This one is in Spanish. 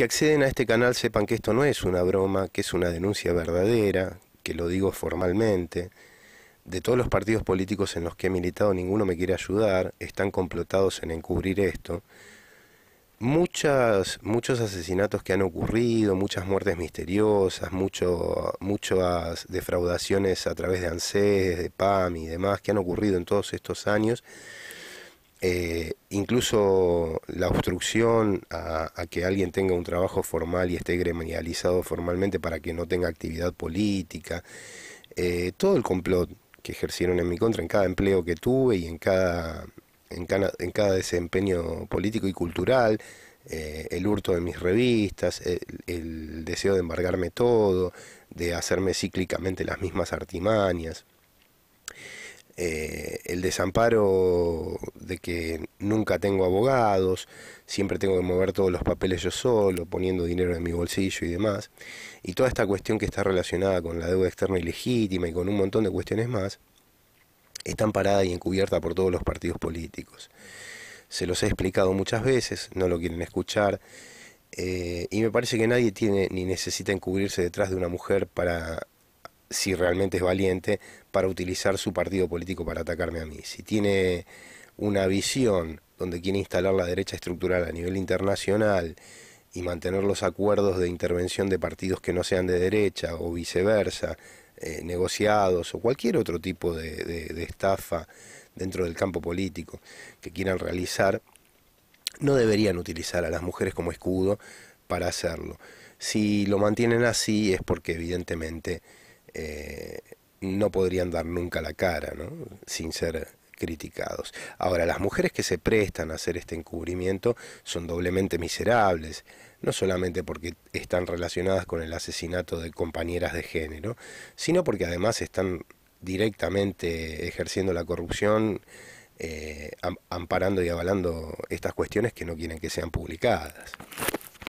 que acceden a este canal sepan que esto no es una broma, que es una denuncia verdadera, que lo digo formalmente. De todos los partidos políticos en los que he militado, ninguno me quiere ayudar, están complotados en encubrir esto. Muchas, muchos asesinatos que han ocurrido, muchas muertes misteriosas, mucho, muchas defraudaciones a través de ANSES, de PAMI y demás que han ocurrido en todos estos años eh, incluso la obstrucción a, que alguien tenga un trabajo formal y esté gremializado formalmente para que no tenga actividad política, eh, todo el complot que ejercieron en mi contra en cada empleo que tuve y en cada, en desempeño político y cultural, eh, el hurto de mis revistas, el, deseo de embargarme todo, de hacerme cíclicamente las mismas artimañas, el desamparo de que nunca tengo abogados, siempre tengo que mover todos los papeles yo solo, poniendo dinero en mi bolsillo y demás, y toda esta cuestión que está relacionada con la deuda externa ilegítima y con un montón de cuestiones más, está amparada y encubierta por todos los partidos políticos. Se los he explicado muchas veces, no lo quieren escuchar, eh, y me parece que nadie tiene ni necesita encubrirse detrás de una mujer para si realmente es valiente, para utilizar su partido político para atacarme a mí. Si tiene una visión donde quiere instalar la derecha estructural a nivel internacional y mantener los acuerdos de intervención de partidos que no sean de derecha o viceversa, eh, negociados o cualquier otro tipo de, estafa dentro del campo político que quieran realizar, no deberían utilizar a las mujeres como escudo para hacerlo. Si lo mantienen así es porque evidentemente eh, no podrían dar nunca la cara, ¿no? sin ser criticados. Ahora, las mujeres que se prestan a hacer este encubrimiento son doblemente miserables, no solamente porque están relacionadas con el asesinato de compañeras de género, sino porque además están directamente ejerciendo la corrupción, eh, amparando y avalando estas cuestiones que no quieren que sean publicadas.